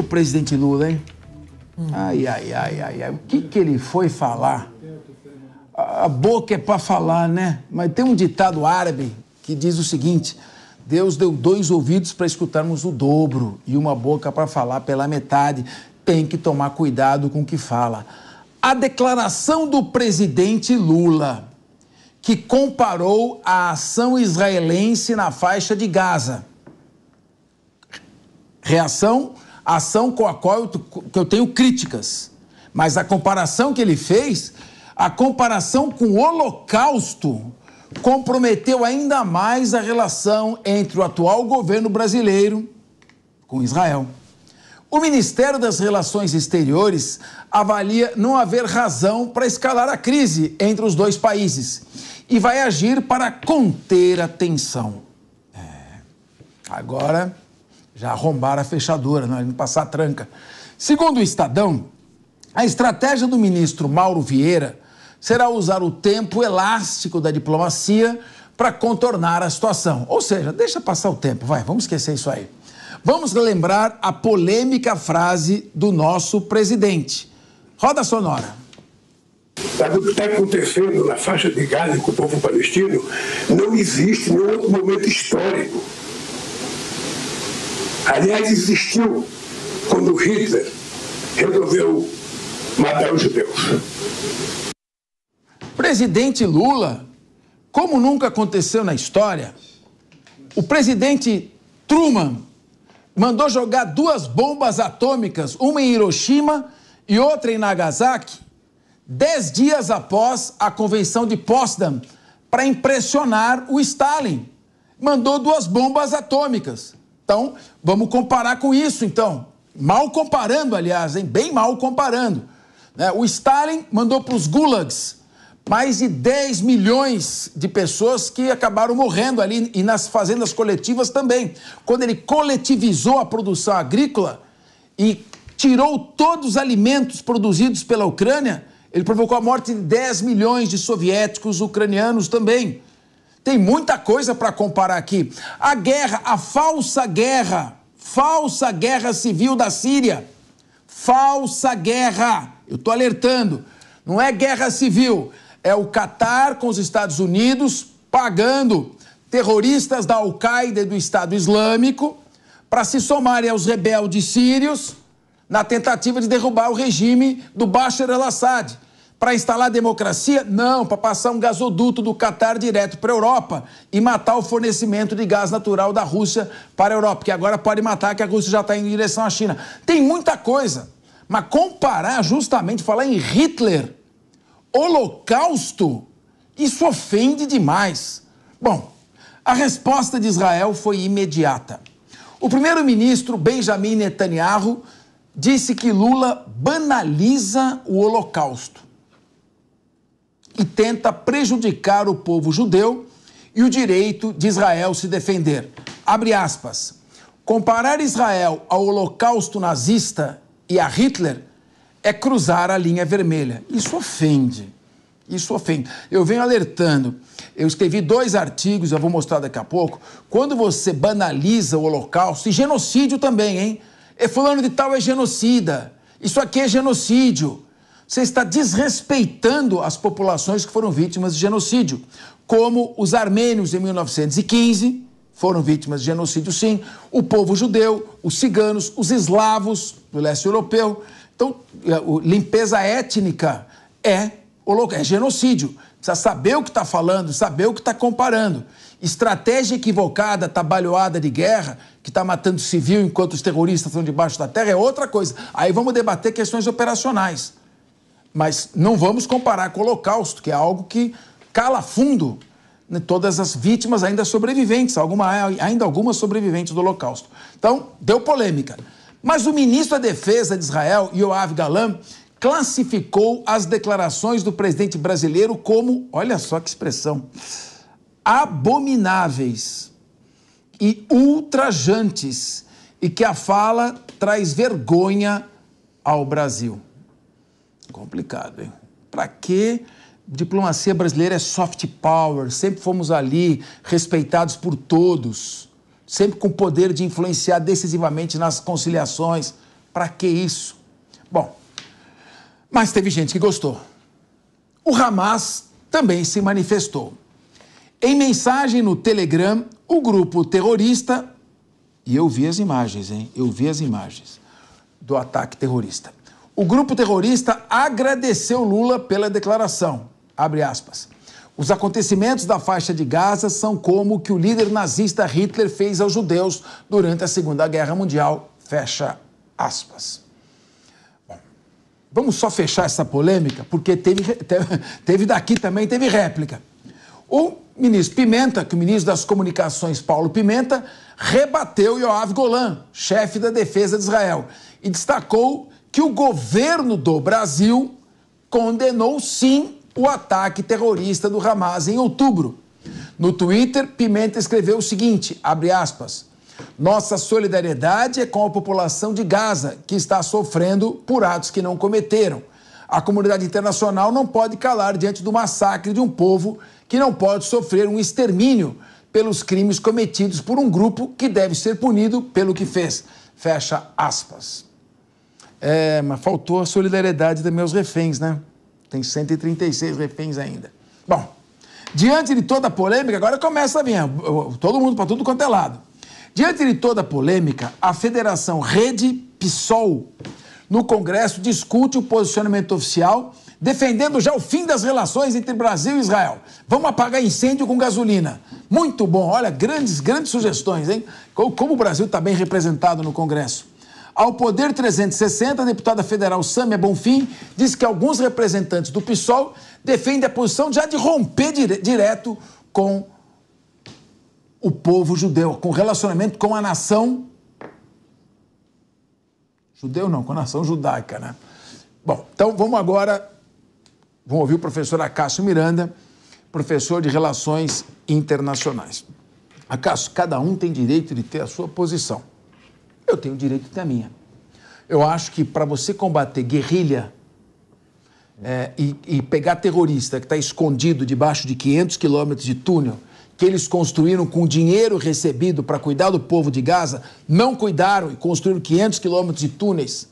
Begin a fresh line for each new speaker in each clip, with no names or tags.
o presidente Lula, hein? Hum. Ai, ai, ai, ai, ai. O que, que ele foi falar? A boca é para falar, né? Mas tem um ditado árabe que diz o seguinte: Deus deu dois ouvidos para escutarmos o dobro e uma boca para falar pela metade. Tem que tomar cuidado com o que fala. A declaração do presidente Lula, que comparou a ação israelense na faixa de Gaza. Reação ação com a qual eu, eu tenho críticas. Mas a comparação que ele fez, a comparação com o Holocausto, comprometeu ainda mais a relação entre o atual governo brasileiro com Israel. O Ministério das Relações Exteriores avalia não haver razão para escalar a crise entre os dois países e vai agir para conter a tensão. É. Agora já arrombaram a fechadura, não, não é? passar a tranca. Segundo o Estadão, a estratégia do ministro Mauro Vieira será usar o tempo elástico da diplomacia para contornar a situação. Ou seja, deixa passar o tempo, vai, vamos esquecer isso aí. Vamos lembrar a polêmica frase do nosso presidente. Roda sonora. Sabe o que está acontecendo na faixa de Gaza com o povo palestino? Não existe nenhum outro momento
histórico Aliás, existiu
quando Hitler resolveu matar os judeus.
Presidente Lula, como nunca aconteceu na história, o presidente Truman mandou jogar duas bombas atômicas, uma em Hiroshima e outra em Nagasaki, dez dias após a Convenção de Potsdam, para impressionar o Stalin. Mandou duas bombas atômicas. Então, vamos comparar com isso, então. Mal comparando, aliás, hein? bem mal comparando. Né? O Stalin mandou para os gulags mais de 10 milhões de pessoas que acabaram morrendo ali e nas fazendas coletivas também. Quando ele coletivizou a produção agrícola e tirou todos os alimentos produzidos pela Ucrânia, ele provocou a morte de 10 milhões de soviéticos ucranianos também. Tem muita coisa para comparar aqui. A guerra, a falsa guerra, falsa guerra civil da Síria. Falsa guerra. Eu estou alertando. Não é guerra civil, é o Catar com os Estados Unidos pagando terroristas da Al-Qaeda e do Estado Islâmico para se somarem aos rebeldes sírios na tentativa de derrubar o regime do Bashar al-Assad para instalar democracia? Não, para passar um gasoduto do Catar direto para a Europa e matar o fornecimento de gás natural da Rússia para a Europa, que agora pode matar, que a Rússia já está indo em direção à China. Tem muita coisa, mas comparar justamente, falar em Hitler, holocausto, isso ofende demais. Bom, a resposta de Israel foi imediata. O primeiro-ministro Benjamin Netanyahu disse que Lula banaliza o Holocausto e tenta prejudicar o povo judeu e o direito de Israel se defender. Abre aspas. Comparar Israel ao holocausto nazista e a Hitler é cruzar a linha vermelha. Isso ofende. Isso ofende. Eu venho alertando. Eu escrevi dois artigos, eu vou mostrar daqui a pouco. Quando você banaliza o holocausto, e genocídio também, hein? É fulano de tal é genocida. Isso aqui é genocídio. Você está desrespeitando as populações que foram vítimas de genocídio, como os armênios em 1915 foram vítimas de genocídio, sim, o povo judeu, os ciganos, os eslavos do leste europeu. Então, é, limpeza étnica é, é genocídio. Precisa saber o que está falando, saber o que está comparando. Estratégia equivocada, tabalhoada de guerra, que está matando civil enquanto os terroristas estão debaixo da terra, é outra coisa. Aí vamos debater questões operacionais. Mas não vamos comparar com o Holocausto, que é algo que cala fundo né, todas as vítimas ainda sobreviventes, alguma, ainda algumas sobreviventes do Holocausto. Então, deu polêmica. Mas o ministro da Defesa de Israel, Yoav Galan, classificou as declarações do presidente brasileiro como, olha só que expressão, abomináveis e ultrajantes, e que a fala traz vergonha ao Brasil. Complicado, hein? Para que diplomacia brasileira é soft power? Sempre fomos ali respeitados por todos, sempre com o poder de influenciar decisivamente nas conciliações. Para que isso? Bom, mas teve gente que gostou. O Hamas também se manifestou. Em mensagem no Telegram, o grupo terrorista. E eu vi as imagens, hein? Eu vi as imagens do ataque terrorista. O grupo terrorista agradeceu Lula pela declaração. Os acontecimentos da faixa de Gaza são como o que o líder nazista Hitler fez aos judeus durante a Segunda Guerra Mundial. Fecha aspas. vamos só fechar essa polêmica, porque teve, teve, teve daqui também, teve réplica. O ministro Pimenta, que o ministro das Comunicações, Paulo Pimenta, rebateu Yoav Golan, chefe da defesa de Israel, e destacou que o governo do Brasil condenou sim o ataque terrorista do Hamas em outubro. No Twitter, Pimenta escreveu o seguinte, abre aspas: "Nossa solidariedade é com a população de Gaza, que está sofrendo por atos que não cometeram. A comunidade internacional não pode calar diante do massacre de um povo que não pode sofrer um extermínio pelos crimes cometidos por um grupo que deve ser punido pelo que fez." Fecha aspas. É, mas faltou a solidariedade dos meus reféns, né? Tem 136 reféns ainda. Bom, diante de toda a polêmica, agora começa a vir todo mundo para tudo quanto é lado. Diante de toda a polêmica, a Federação Rede PSOL no Congresso discute o posicionamento oficial defendendo já o fim das relações entre Brasil e Israel. Vamos apagar incêndio com gasolina. Muito bom, olha, grandes, grandes sugestões, hein? Como o Brasil está bem representado no Congresso. Ao Poder 360, a deputada federal Samia Bonfim diz que alguns representantes do PSOL defendem a posição já de romper dire direto com o povo judeu, com o relacionamento com a nação. Judeu não, com a nação judaica, né? Bom, então vamos agora. Vamos ouvir o professor Acácio Miranda, professor de Relações Internacionais. Acácio, cada um tem direito de ter a sua posição eu tenho o direito de ter a minha. Eu acho que para você combater guerrilha é, e, e, pegar terrorista que está escondido debaixo de 500 quilômetros de túnel, que eles construíram com dinheiro recebido para cuidar do povo de Gaza, não cuidaram e construíram 500 quilômetros de túneis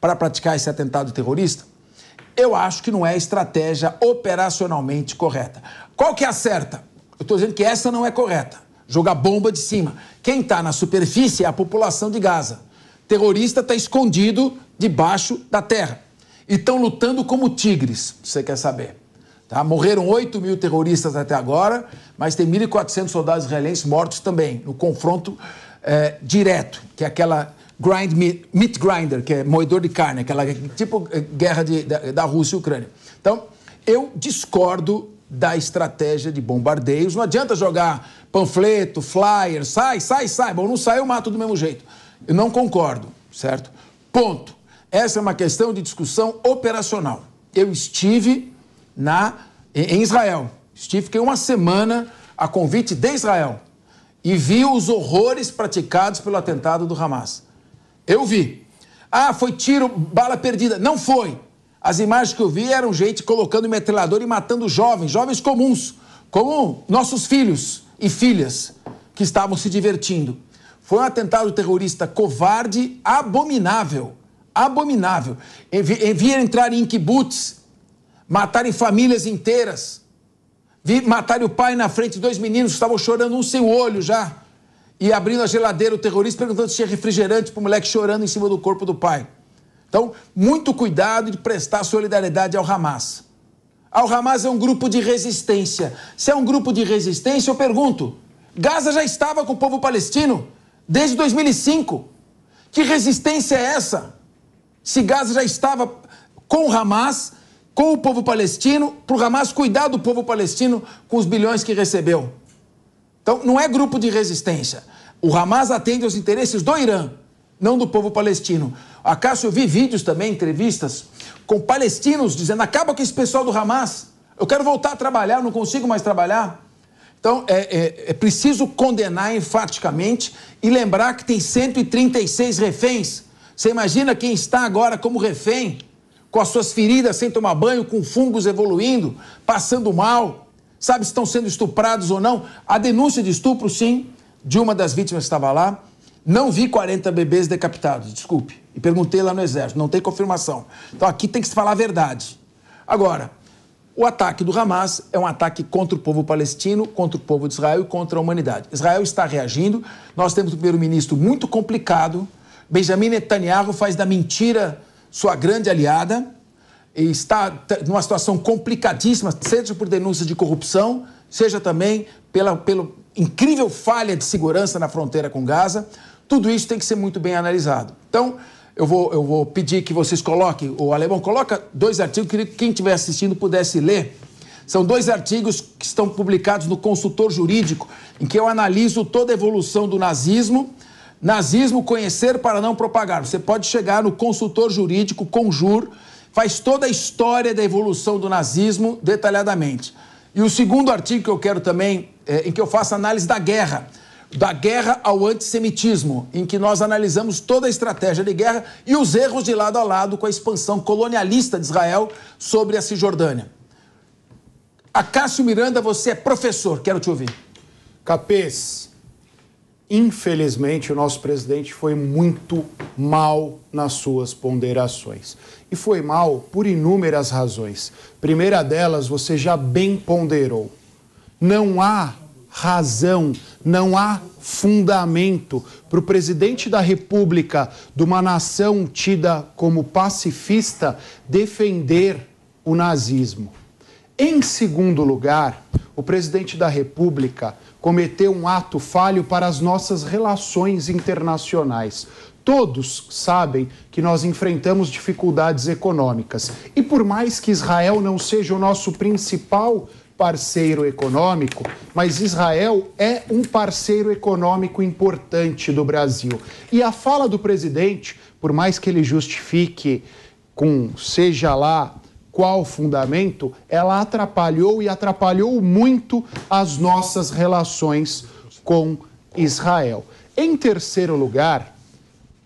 para praticar esse atentado terrorista, eu acho que não é a estratégia operacionalmente correta. Qual que é a certa? Eu estou dizendo que essa não é correta jogar bomba de cima. Quem está na superfície é a população de Gaza. Terrorista está escondido debaixo da terra. E estão lutando como tigres, você quer saber. Tá? Morreram 8 mil terroristas até agora, mas tem 1.400 soldados israelenses mortos também, no confronto é, direto, que é aquela grind meat, meat, grinder, que é moedor de carne, aquela eh, tipo eh, guerra de, da, da Rússia e Ucrânia. Então, eu discordo da estratégia de bombardeios. Não adianta jogar panfleto, flyer, sai, sai, sai. Bom, não sai, eu mato do mesmo jeito. Eu não concordo, certo? Ponto. Essa é uma questão de discussão operacional. Eu estive na em Israel. Estive fiquei uma semana a convite de Israel e vi os horrores praticados pelo atentado do Hamas. Eu vi. Ah, foi tiro, bala perdida. Não foi. As imagens que eu vi eram gente colocando metralhador e matando jovens, jovens comuns, como nossos filhos e filhas que estavam se divertindo. Foi um atentado terrorista covarde, abominável. Abominável. Vir entrar em kibbutz, matarem famílias inteiras, matarem o pai na frente de dois meninos que estavam chorando, um sem o olho já, e abrindo a geladeira, o terrorista perguntando se tinha refrigerante para o moleque chorando em cima do corpo do pai. Então, muito cuidado de prestar solidariedade ao Hamas. Ao Hamas é um grupo de resistência. Se é um grupo de resistência, eu pergunto: Gaza já estava com o povo palestino desde 2005. Que resistência é essa? Se Gaza já estava com o Hamas, com o povo palestino, para o Hamas cuidar do povo palestino com os bilhões que recebeu. Então, não é grupo de resistência. O Hamas atende aos interesses do Irã não do povo palestino. Acaso eu vi vídeos também, entrevistas, com palestinos dizendo: acaba com esse pessoal do Hamas, eu quero voltar a trabalhar, não consigo mais trabalhar. Então, é, é, é preciso condenar enfaticamente e lembrar que tem 136 reféns. Você imagina quem está agora como refém, com as suas feridas sem tomar banho, com fungos evoluindo, passando mal, sabe se estão sendo estuprados ou não. A denúncia de estupro, sim, de uma das vítimas que estava lá. Não vi 40 bebês decapitados, desculpe. E perguntei lá no Exército, não tem confirmação. Então aqui tem que se falar a verdade. Agora, o ataque do Hamas é um ataque contra o povo palestino, contra o povo de Israel e contra a humanidade. Israel está reagindo, nós temos um primeiro-ministro muito complicado. Benjamin Netanyahu faz da mentira sua grande aliada e está numa situação complicadíssima, seja por denúncia de corrupção, seja também pela, pela incrível falha de segurança na fronteira com Gaza. Tudo isso tem que ser muito bem analisado. Então, eu vou, eu vou pedir que vocês coloquem, o alemão coloca dois artigos que quem estiver assistindo pudesse ler. São dois artigos que estão publicados no Consultor Jurídico, em que eu analiso toda a evolução do nazismo. Nazismo conhecer para não propagar. Você pode chegar no Consultor Jurídico, Conjur, faz toda a história da evolução do nazismo detalhadamente. E o segundo artigo que eu quero também, é, em que eu faço análise da guerra da guerra ao antissemitismo, em que nós analisamos toda a estratégia de guerra e os erros de lado a lado com a expansão colonialista de Israel sobre a Cisjordânia.
Acácio Miranda, você é professor, quero te ouvir. Capês, infelizmente o nosso presidente foi muito mal nas suas ponderações. E foi mal por inúmeras razões. Primeira delas, você já bem ponderou. Não há razão, não há fundamento para o presidente da República de uma nação tida como pacifista defender o nazismo. Em segundo lugar, o presidente da República cometeu um ato falho para as nossas relações internacionais. Todos sabem que nós enfrentamos dificuldades econômicas. E por mais que Israel não seja o nosso principal parceiro econômico, mas Israel é um parceiro econômico importante do Brasil. E a fala do presidente, por mais que ele justifique com seja lá qual fundamento, ela atrapalhou e atrapalhou muito as nossas relações com Israel. Em terceiro lugar,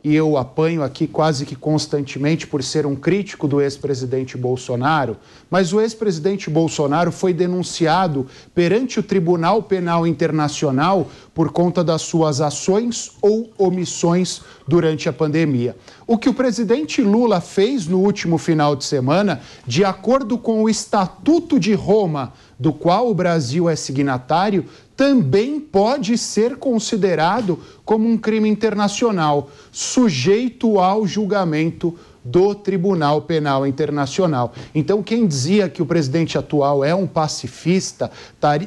e eu apanho aqui quase que constantemente por ser um crítico do ex-presidente Bolsonaro, mas o ex-presidente Bolsonaro foi denunciado perante o Tribunal Penal Internacional por conta das suas ações ou omissões durante a pandemia. O que o presidente Lula fez no último final de semana, de acordo com o Estatuto de Roma, do qual o Brasil é signatário, também pode ser considerado como um crime internacional, sujeito ao julgamento do Tribunal Penal Internacional. Então, quem dizia que o presidente atual é um pacifista,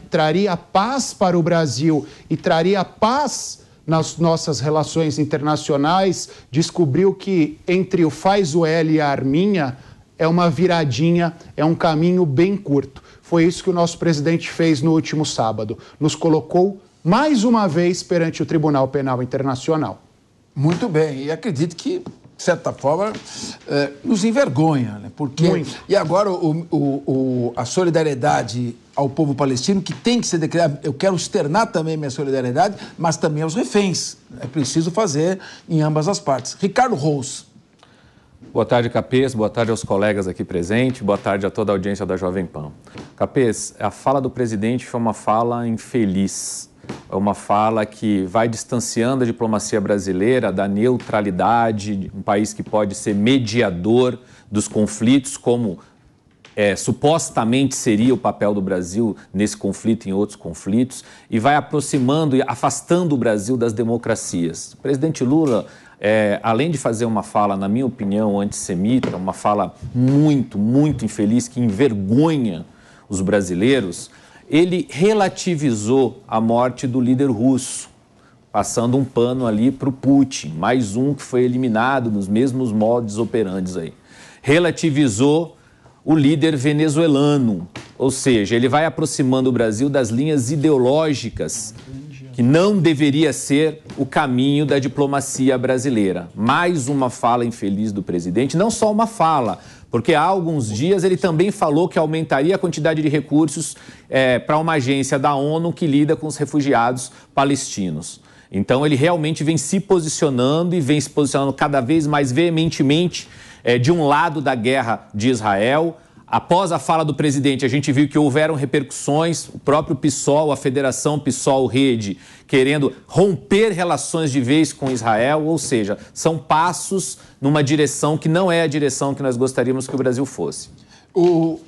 traria paz para o Brasil e traria paz nas nossas relações internacionais, descobriu que entre o faz o L e a Arminha é uma viradinha, é um caminho bem curto. Foi isso que o nosso presidente fez no último sábado. Nos colocou mais uma vez perante o Tribunal Penal Internacional. Muito bem, e acredito que, de certa forma, é, nos
envergonha, né? Porque. Muito. E agora o, o, o, a solidariedade ao povo palestino, que tem que ser declarada. Eu quero externar também minha solidariedade, mas também aos reféns. É preciso fazer em ambas as partes. Ricardo Rous.
Boa tarde, Capês. Boa tarde aos colegas aqui presentes. Boa tarde a toda a audiência da Jovem Pan. Capês, a fala do presidente foi uma fala infeliz. É uma fala que vai distanciando a diplomacia brasileira da neutralidade, um país que pode ser mediador dos conflitos, como é, supostamente seria o papel do Brasil nesse conflito e em outros conflitos, e vai aproximando e afastando o Brasil das democracias. O presidente Lula é, além de fazer uma fala, na minha opinião, antissemita, uma fala muito, muito infeliz, que envergonha os brasileiros, ele relativizou a morte do líder russo, passando um pano ali para o Putin, mais um que foi eliminado nos mesmos modos operantes aí. Relativizou o líder venezuelano, ou seja, ele vai aproximando o Brasil das linhas ideológicas que não deveria ser o caminho da diplomacia brasileira. Mais uma fala infeliz do presidente, não só uma fala, porque há alguns dias ele também falou que aumentaria a quantidade de recursos é, para uma agência da ONU que lida com os refugiados palestinos. Então ele realmente vem se posicionando e vem se posicionando cada vez mais veementemente é, de um lado da guerra de Israel Após a fala do presidente, a gente viu que houveram repercussões, o próprio PSOL, a Federação PSOL Rede, querendo romper relações de vez com Israel, ou seja, são passos numa direção que não é a direção que nós gostaríamos que o Brasil fosse.
O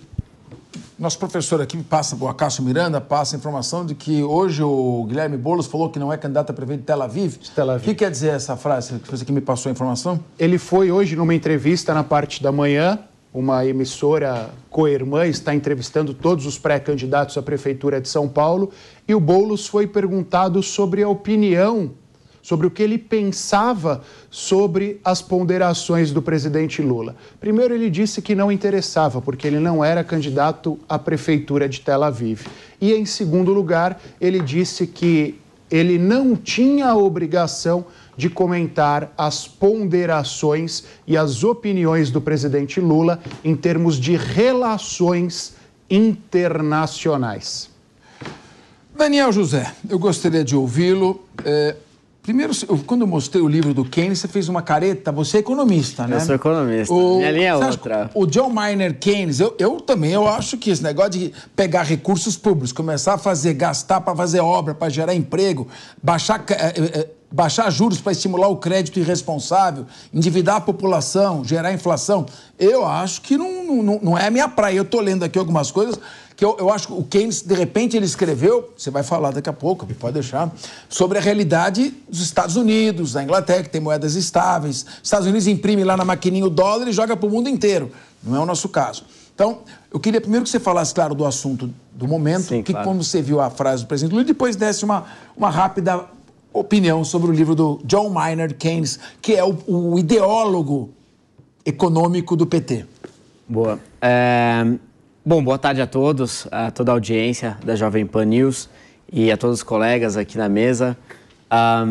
nosso professor aqui passa, o Acácio Miranda, passa a informação de que hoje o Guilherme Boulos falou que não é candidato
a prefeito de Tel Aviv. De Tel Aviv. O que quer dizer essa frase que você que me passou a informação? Ele foi hoje numa entrevista na parte da manhã uma emissora co-irmã está entrevistando todos os pré-candidatos à prefeitura de São Paulo e o Boulos foi perguntado sobre a opinião, sobre o que ele pensava sobre as ponderações do presidente Lula. Primeiro ele disse que não interessava porque ele não era candidato à prefeitura de Tel Aviv. E em segundo lugar, ele disse que ele não tinha a obrigação de comentar as ponderações e as opiniões do presidente Lula em termos de relações internacionais. Daniel José, eu gostaria de ouvi-lo.
É, primeiro, quando eu mostrei o livro do Keynes, você fez uma careta. Você é economista, né? Eu sou economista. O, Minha linha é outra. Acha, o John Miner Keynes, eu, eu, também eu acho que esse negócio de pegar recursos públicos, começar a fazer, gastar para fazer obra, para gerar emprego, baixar. É, é, baixar juros para estimular o crédito irresponsável, endividar a população, gerar inflação, eu acho que não, não, não é a minha praia. Eu estou lendo aqui algumas coisas que eu, eu acho que o Keynes, de repente, ele escreveu, você vai falar daqui a pouco, pode deixar, sobre a realidade dos Estados Unidos, da Inglaterra, que tem moedas estáveis. Os Estados Unidos imprime lá na maquininha o dólar e joga para o mundo inteiro. Não é o nosso caso. Então, eu queria primeiro que você falasse, claro, do assunto do momento, Sim, que claro. como você viu a frase do presidente Lula, e depois desse uma, uma rápida opinião sobre o livro do John Maynard Keynes, que é o, o ideólogo econômico do PT.
Boa. É... Bom, boa tarde a todos, a toda a audiência da Jovem Pan News e a todos os colegas aqui na mesa.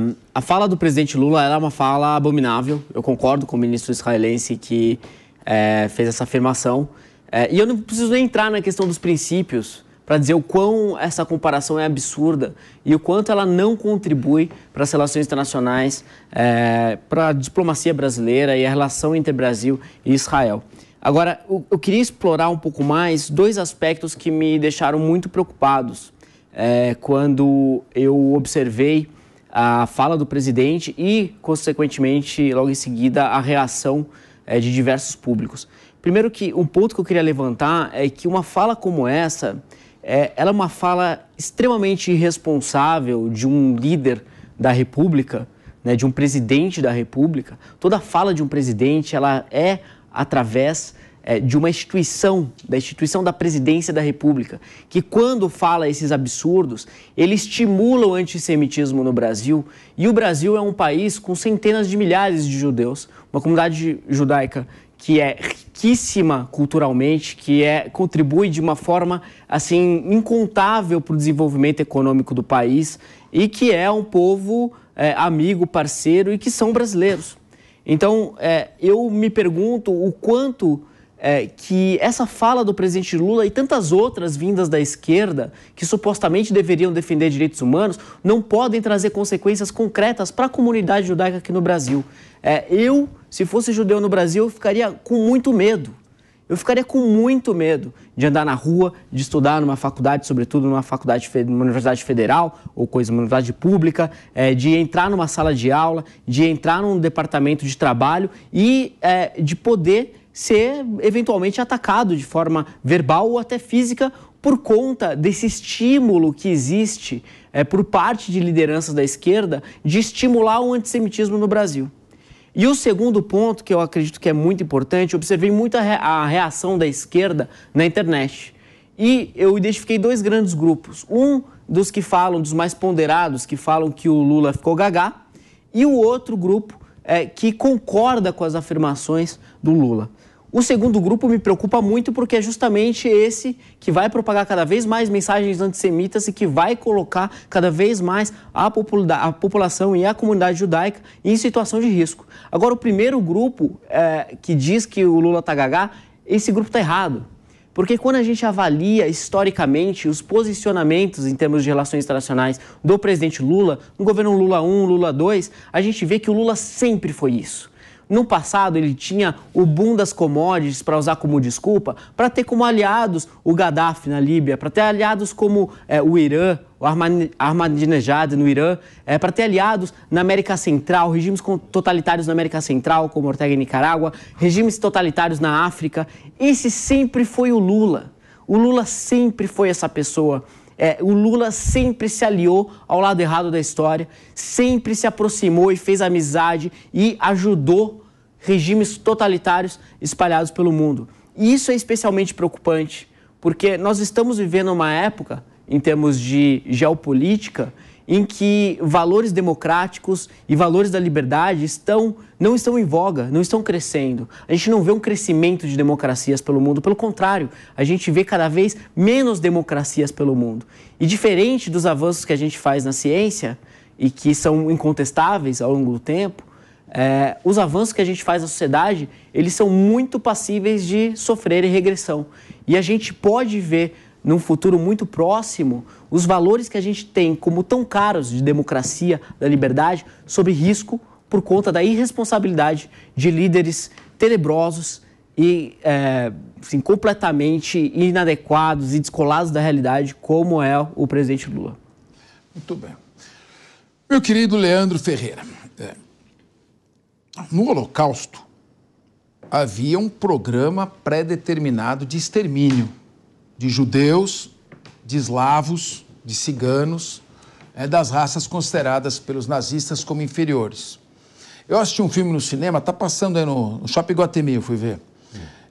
Um, a fala do presidente Lula é uma fala abominável. Eu concordo com o ministro israelense que é, fez essa afirmação. É, e eu não preciso nem entrar na questão dos princípios para dizer o quão essa comparação é absurda e o quanto ela não contribui para as relações internacionais, é, para a diplomacia brasileira e a relação entre Brasil e Israel. Agora, eu queria explorar um pouco mais dois aspectos que me deixaram muito preocupados é, quando eu observei a fala do presidente e, consequentemente, logo em seguida, a reação é, de diversos públicos. Primeiro que um ponto que eu queria levantar é que uma fala como essa é, ela é uma fala extremamente irresponsável de um líder da República, né, de um presidente da República. Toda fala de um presidente, ela é através é, de uma instituição, da instituição da presidência da República, que quando fala esses absurdos, ele estimula o antissemitismo no Brasil. E o Brasil é um país com centenas de milhares de judeus, uma comunidade judaica que é riquíssima culturalmente, que é, contribui de uma forma assim incontável para o desenvolvimento econômico do país e que é um povo é, amigo, parceiro e que são brasileiros. Então, é, eu me pergunto o quanto é, que essa fala do presidente Lula e tantas outras vindas da esquerda, que supostamente deveriam defender direitos humanos, não podem trazer consequências concretas para a comunidade judaica aqui no Brasil. É, eu, se fosse judeu no Brasil, eu ficaria com muito medo. Eu ficaria com muito medo de andar na rua, de estudar numa faculdade, sobretudo numa faculdade, numa universidade federal ou coisa, uma universidade pública, é, de entrar numa sala de aula, de entrar num departamento de trabalho e é, de poder ser eventualmente atacado de forma verbal ou até física por conta desse estímulo que existe é, por parte de lideranças da esquerda de estimular o antissemitismo no Brasil. E o segundo ponto, que eu acredito que é muito importante, observei muito a reação da esquerda na internet. E eu identifiquei dois grandes grupos. Um dos que falam, dos mais ponderados, que falam que o Lula ficou gagá, e o outro grupo é, que concorda com as afirmações do Lula. O segundo grupo me preocupa muito porque é justamente esse que vai propagar cada vez mais mensagens antissemitas e que vai colocar cada vez mais a, a população e a comunidade judaica em situação de risco. Agora, o primeiro grupo é, que diz que o Lula tá gagá, esse grupo tá errado. Porque quando a gente avalia historicamente os posicionamentos em termos de relações internacionais do presidente Lula, no governo Lula 1, Lula 2, a gente vê que o Lula sempre foi isso. No passado, ele tinha o boom das commodities para usar como desculpa, para ter como aliados o Gaddafi na Líbia, para ter aliados como é, o Irã, o Ahmadinejad no Irã, é, para ter aliados na América Central, regimes totalitários na América Central, como Ortega em Nicarágua, regimes totalitários na África. Esse sempre foi o Lula. O Lula sempre foi essa pessoa é, o Lula sempre se aliou ao lado errado da história, sempre se aproximou e fez amizade e ajudou regimes totalitários espalhados pelo mundo. E isso é especialmente preocupante, porque nós estamos vivendo uma época, em termos de geopolítica, em que valores democráticos e valores da liberdade estão não estão em voga, não estão crescendo. A gente não vê um crescimento de democracias pelo mundo, pelo contrário, a gente vê cada vez menos democracias pelo mundo. E diferente dos avanços que a gente faz na ciência e que são incontestáveis ao longo do tempo, é, os avanços que a gente faz na sociedade, eles são muito passíveis de sofrer regressão. E a gente pode ver num futuro muito próximo, os valores que a gente tem como tão caros de democracia, da liberdade, sob risco por conta da irresponsabilidade de líderes tenebrosos e é, assim, completamente inadequados e descolados da realidade, como é o presidente Lula. Muito bem. Meu querido
Leandro Ferreira, é, no Holocausto havia um programa pré-determinado de extermínio de judeus, de eslavos, de ciganos, é, das raças consideradas pelos nazistas como inferiores. Eu assisti um filme no cinema, está passando aí no, no Shopping Guatemi, eu fui ver.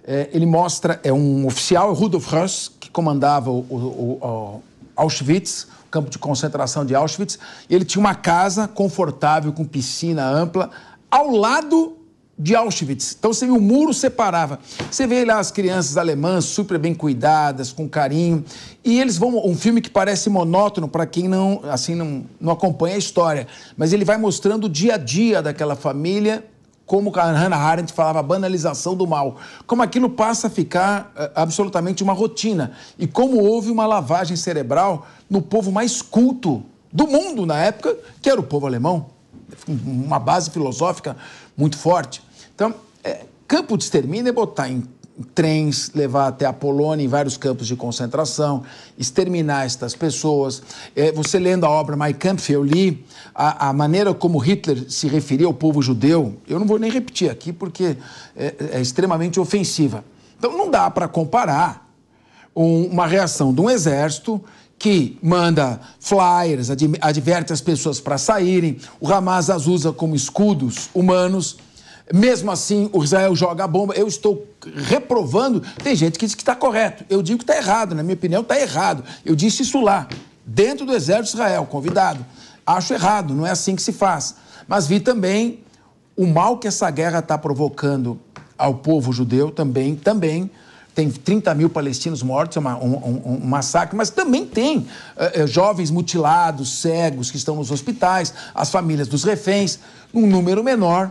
É, ele mostra, é um oficial, é Rudolf Höss, que comandava o, o, o Auschwitz, o campo de concentração de Auschwitz, e ele tinha uma casa confortável, com piscina ampla, ao lado de Auschwitz. Então, você viu, o muro separava. Você vê lá as crianças alemãs super bem cuidadas, com carinho. E eles vão. Um filme que parece monótono para quem não, assim, não, não acompanha a história. Mas ele vai mostrando o dia a dia daquela família como a Hannah Arendt falava, a banalização do mal, como aquilo passa a ficar uh, absolutamente uma rotina e como houve uma lavagem cerebral no povo mais culto do mundo na época, que era o povo alemão, uma base filosófica muito forte. Então, é, campo de extermínio é botar em trens, levar até a Polônia, em vários campos de concentração, exterminar estas pessoas. É, você lendo a obra My Kampf, eu li a, a, maneira como Hitler se referia ao povo judeu, eu não vou nem repetir aqui porque é, é extremamente ofensiva. Então não dá para comparar um, uma reação de um exército que manda flyers, adverte as pessoas para saírem, o Hamas as usa como escudos humanos mesmo assim, o Israel joga a bomba. Eu estou reprovando. Tem gente que diz que está correto. Eu digo que está errado. Na minha opinião, está errado. Eu disse isso lá, dentro do exército de Israel, convidado. Acho errado, não é assim que se faz. Mas vi também o mal que essa guerra está provocando ao povo judeu também, também tem 30 mil palestinos mortos, é um, um, um, massacre, mas também tem eh, eh, jovens mutilados, cegos que estão nos hospitais, as famílias dos reféns, um número menor,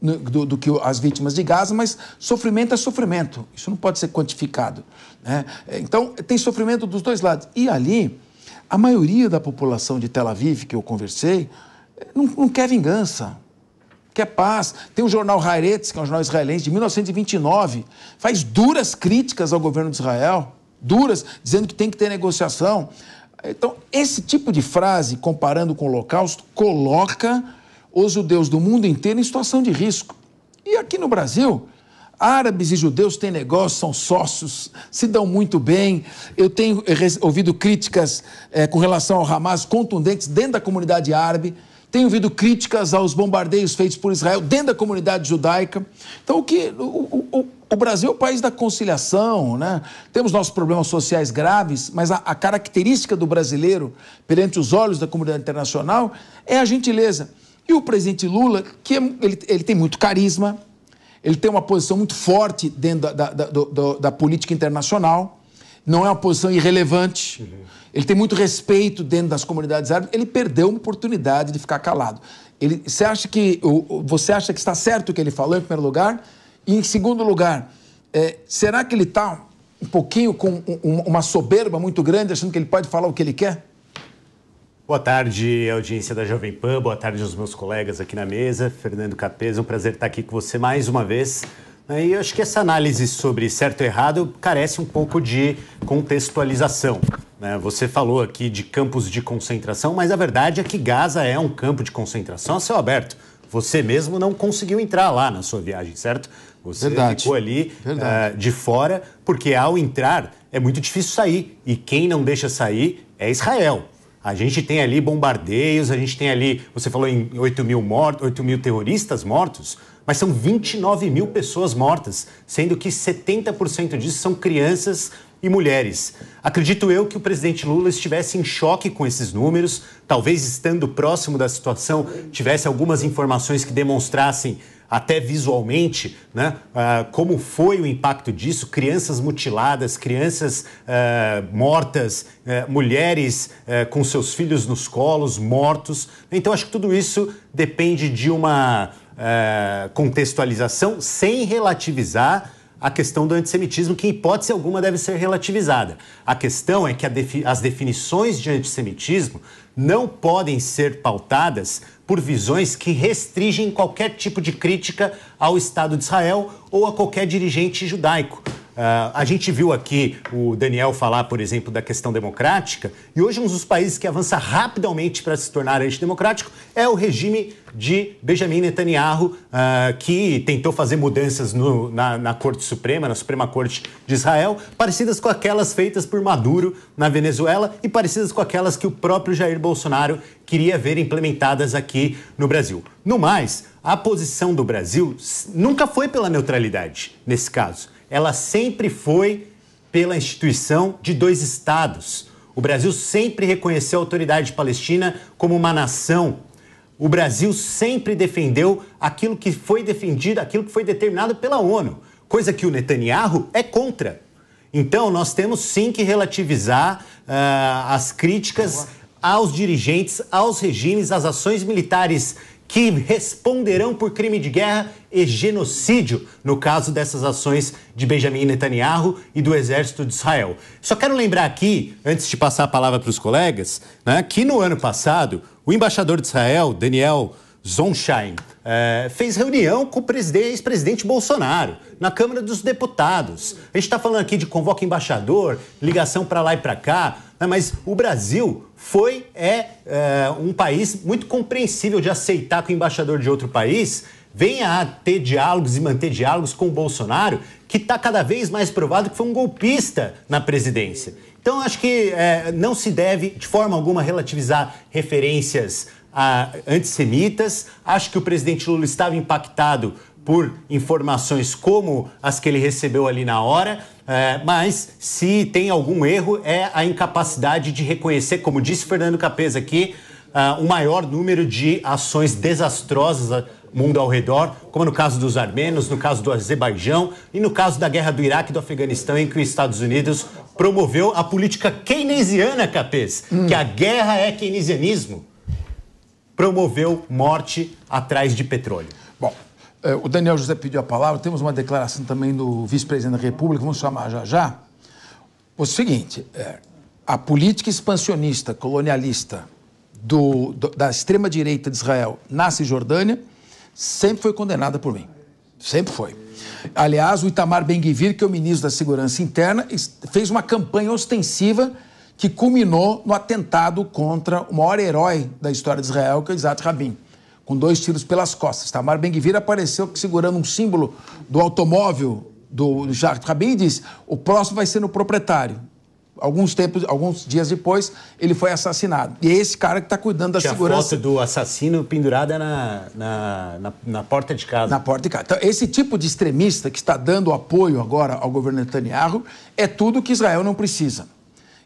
né, do, do, que as vítimas de Gaza, mas sofrimento é sofrimento. Isso não pode ser quantificado. Né? É, então, tem sofrimento dos dois lados. E ali, a maioria da população de Tel Aviv que eu conversei é, não, não quer vingança. Quer paz. Tem o jornal Haaretz, que é um jornal israelense, de 1929, faz duras críticas ao governo de Israel, duras, dizendo que tem que ter negociação. Então, esse tipo de frase, comparando com o Holocausto, coloca os judeus do mundo inteiro em situação de risco. E aqui no Brasil, árabes e judeus têm negócio, são sócios, se dão muito bem. Eu tenho eh, ouvido críticas é, com relação ao Hamas contundentes dentro da comunidade árabe. Tenho ouvido críticas aos bombardeios feitos por Israel dentro da comunidade judaica. Então, o que o, o, o Brasil é o país da conciliação, né? Temos nossos problemas sociais graves, mas a, a característica do brasileiro perante os olhos da comunidade internacional é a gentileza. E o presidente Lula, que é, ele, ele tem muito carisma, ele tem uma posição muito forte dentro da, da, da, da política internacional, não é uma posição irrelevante, uhum. ele tem muito respeito dentro das comunidades árabes, ele perdeu uma oportunidade de ficar calado. Ele, você, acha que, você acha que está certo o que ele falou, em primeiro lugar? E, em segundo lugar, é, será que ele está um pouquinho com um, uma soberba muito grande, achando que ele pode falar o que ele quer?
Boa tarde, audiência da Jovem Pan, boa tarde aos meus colegas aqui na mesa. Fernando Capesa, é um prazer estar aqui com você mais uma vez. E eu acho que essa análise sobre certo e errado carece um pouco de contextualização. Né? Você falou aqui de campos de concentração, mas a verdade é que Gaza é um campo de concentração a céu aberto. Você mesmo não conseguiu entrar lá na sua viagem, certo? Você Verdade. ficou ali uh, de fora, porque ao entrar é muito difícil sair. E quem não deixa sair é Israel. A gente tem ali bombardeios, a gente tem ali, você falou em 8 mil mortos, 8 mil terroristas mortos, mas são 29 mil pessoas mortas, sendo que 70% disso são crianças e mulheres. Acredito eu que o presidente Lula estivesse em choque com esses números, talvez estando próximo da situação, tivesse algumas informações que demonstrassem até visualmente, né? Uh, como foi o impacto disso? Crianças mutiladas, crianças uh, mortas, uh, mulheres eh, com seus filhos nos colos, mortos. Então, acho que tudo isso depende de uma eh, contextualização sem relativizar a questão do antissemitismo, que em hipótese alguma deve ser relativizada. A questão é que defi as definições de antissemitismo não podem ser pautadas por visões que restringem qualquer tipo de crítica ao Estado de Israel ou a qualquer dirigente judaico. Uh, a gente viu aqui o Daniel falar, por exemplo, da questão democrática, e hoje um dos países que avança rapidamente para se tornar antidemocrático é o regime de Benjamin Netanyahu, uh, que tentou fazer mudanças no, na, na, Corte Suprema, na Suprema Corte de Israel, parecidas com aquelas feitas por Maduro na Venezuela e parecidas com aquelas que o próprio Jair Bolsonaro queria ver implementadas aqui no Brasil. No mais, a posição do Brasil nunca foi pela neutralidade nesse caso ela sempre foi pela instituição de dois estados. O Brasil sempre reconheceu a autoridade palestina como uma nação. O Brasil sempre defendeu aquilo que foi defendido, aquilo que foi determinado pela ONU, coisa que o Netanyahu é contra. Então, nós temos sim que relativizar uh, as críticas aos dirigentes, aos regimes, às ações militares que responderão por crime de guerra e genocídio no caso dessas ações de Benjamin Netanyahu e do exército de Israel. Só quero lembrar aqui, antes de passar a palavra para os colegas, né, que no ano passado o embaixador de Israel, Daniel Zonshine, é, fez reunião com o ex-presidente Bolsonaro na Câmara dos Deputados. A gente está falando aqui de convoca embaixador, ligação para lá e para cá, né, mas o Brasil foi é, é, um país muito compreensível de aceitar que o embaixador de outro país venha a ter diálogos e manter diálogos com o Bolsonaro, que está cada vez mais provado que foi um golpista na presidência. Então, acho que é, não se deve, de forma alguma, relativizar referências a antissemitas. Acho que o presidente Lula estava impactado por informações como as que ele recebeu ali na hora é, mas se tem algum erro é a incapacidade de reconhecer, como disse Fernando Capez aqui, ah, o uh, maior número de ações desastrosas mundo ao redor, como no caso dos armenos, no caso do Azerbaijão e no caso da guerra do Iraque e do Afeganistão, em que os Estados Unidos promoveu a política keynesiana, Capez, hum. que a guerra é keynesianismo, promoveu morte atrás de petróleo. É, o Daniel José pediu a palavra, temos uma declaração
também do vice-presidente da República, vamos chamar já já. O seguinte, é, a política expansionista, colonialista do, do, da extrema-direita de Israel na Cisjordânia sempre foi condenada por mim. Sempre foi. Aliás, o Itamar Ben-Gvir, que é o ministro da Segurança Interna, fez uma campanha ostensiva que culminou no atentado contra o maior herói da história de Israel, que é o Isaac Rabin com dois tiros pelas costas. Tamar tá? Ben-Gvir apareceu segurando um símbolo do automóvel do Jacques Rabin e disse: o próximo vai ser no proprietário. Alguns tempos, alguns dias depois, ele foi assassinado. E é esse cara que está cuidando da Tinha segurança. A foto
do assassino pendurada na, na, na, na, porta de casa. Na porta de casa. Então, esse tipo de extremista que está dando
apoio agora ao governo Netanyahu é tudo que Israel não precisa.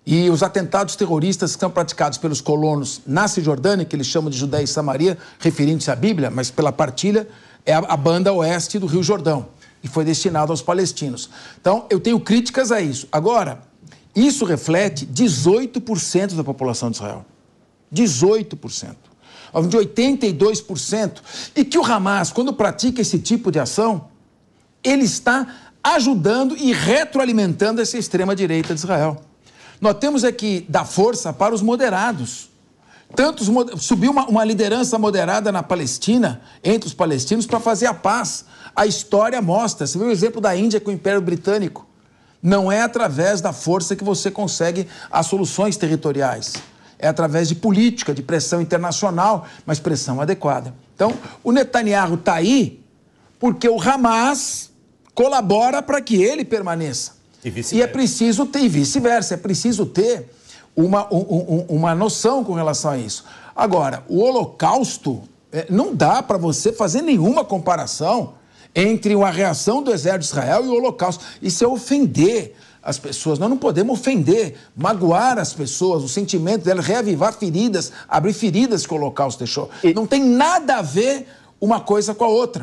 E os atentados terroristas que são praticados pelos colonos na Cisjordânia, que eles chamam de Judéia e Samaria, referindo-se à Bíblia, mas pela partilha, é a banda oeste do Rio Jordão, e foi destinado aos palestinos. Então, eu tenho críticas a isso. Agora, isso reflete 18% da população de Israel. 18%. De 82%. E que o Hamas, quando pratica esse tipo de ação, ele está ajudando e retroalimentando essa extrema-direita de Israel. Nós temos é que dar força para os moderados. Tantos, subiu uma, uma liderança moderada na Palestina, entre os palestinos, para fazer a paz. A história mostra. Você viu o exemplo da Índia com o Império Britânico? Não é através da força que você consegue as soluções territoriais. É através de política, de pressão internacional, mas pressão adequada. Então, o Netanyahu está aí porque o Hamas colabora para que ele permaneça. E, e é preciso ter, e vice-versa, é preciso ter uma, um, uma noção com relação a isso. Agora, o Holocausto, é, não dá para você fazer nenhuma comparação entre uma reação do exército de Israel e o Holocausto. Isso é ofender as pessoas. Nós não podemos ofender, magoar as pessoas, o sentimento delas, reavivar feridas, abrir feridas que o Holocausto deixou. Não tem nada a ver uma coisa com a outra.